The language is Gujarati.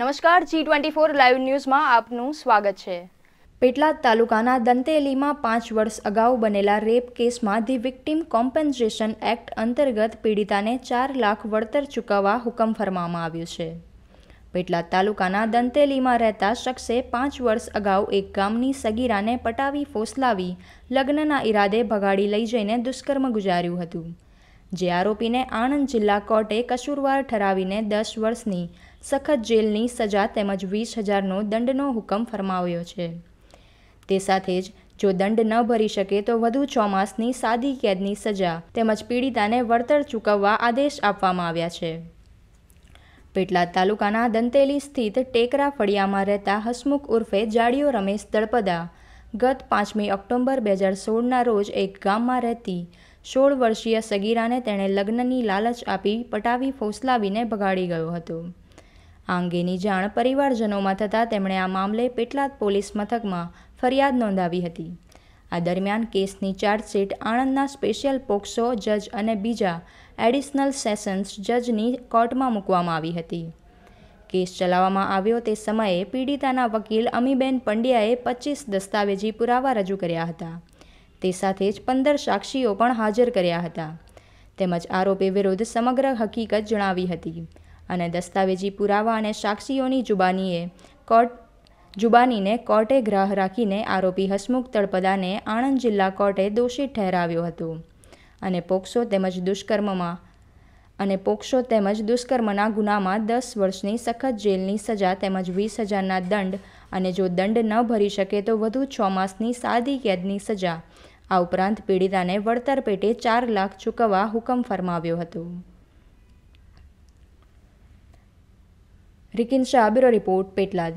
નમસ્કાર જી ટ્વેન્ટી ફોર લાઈવ ન્યૂઝમાં આપનું સ્વાગત છે પેટલાદ તાલુકાના દંતેલીમાં પાંચ વર્ષ અગાઉ બનેલા રેપ કેસમાં ધી વિક્ટીમ કોમ્પન્સેશન એક્ટ અંતર્ગત પીડિતાને ચાર લાખ વળતર ચૂકવવા હુકમ ફરમાવવામાં આવ્યો છે પેટલાદ તાલુકાના દંતેલીમાં રહેતા શખ્સે પાંચ વર્ષ અગાઉ એક ગામની સગીરાને પટાવી ફોસલાવી લગ્નના ઈરાદે ભગાડી લઈ જઈને દુષ્કર્મ ગુજાર્યું હતું જે આરોપીને આણંદ જિલ્લા કોર્ટે કસૂરવાર ઠરાવીને દસ વર્ષની સખત જેલની સજા તેમજ વીસ હજારનો દંડનો હુકમ ફરમાવ્યો છે તે સાથે જ જો દંડ ન ભરી શકે તો વધુ ચોમાસની સાદી કેદની સજા તેમજ પીડિતાને વળતર ચૂકવવા આદેશ આપવામાં આવ્યા છે પેટલાદ તાલુકાના દંતેલી સ્થિત ટેકરા ફળિયામાં રહેતા હસમુખ ઉર્ફે જાડિયો રમેશ દળપદા ગત પાંચમી ઓક્ટોબર બે હજાર સોળના રોજ એક ગામમાં રહેતી સોળ વર્ષીય સગીરાને તેણે લગ્નની લાલચ આપી પટાવી ફોસલાવીને ભગાડી ગયો હતો આ અંગેની જાણ પરિવારજનોમાં થતાં તેમણે આ મામલે પેટલાદ પોલીસ મથકમાં ફરિયાદ નોંધાવી હતી આ દરમિયાન કેસની ચાર્જશીટ આણંદના સ્પેશિયલ પોક્સો જજ અને બીજા એડિશનલ સેશન્સ જજની કોર્ટમાં મૂકવામાં આવી હતી કેસ ચલાવવામાં આવ્યો તે સમયે પીડિતાના વકીલ અમીબેન પંડ્યાએ પચીસ દસ્તાવેજી પુરાવા રજૂ કર્યા હતા તે સાથે જ પંદર સાક્ષીઓ પણ હાજર કર્યા હતા તેમજ આરોપી વિરુદ્ધ સમગ્ર હકીકત જણાવી હતી અને દસ્તાવેજી પુરાવા અને સાક્ષીઓની જુબાનીએ કોર્ટ જુબાનીને કોર્ટે ગ્રાહ રાખીને આરોપી હસમુખ તળપદાને આણંદ જિલ્લા કોર્ટે દોષિત ઠેરાવ્યો હતો અને પોક્સો તેમજ દુષ્કર્મમાં અને પોક્સો તેમજ દુષ્કર્મના ગુનામાં દસ વર્ષની સખત જેલની સજા તેમજ વીસ હજારના દંડ અને જો દંડ ન ભરી શકે તો વધુ છ માસની સાદી કેદની સજા આ ઉપરાંત પીડિતાને વળતર પેટે ચાર લાખ ચૂકવવા હુકમ ફરમાવ્યો હતો રિકિન શાહ બ્યુરો રિપોર્ટ પેટલાદ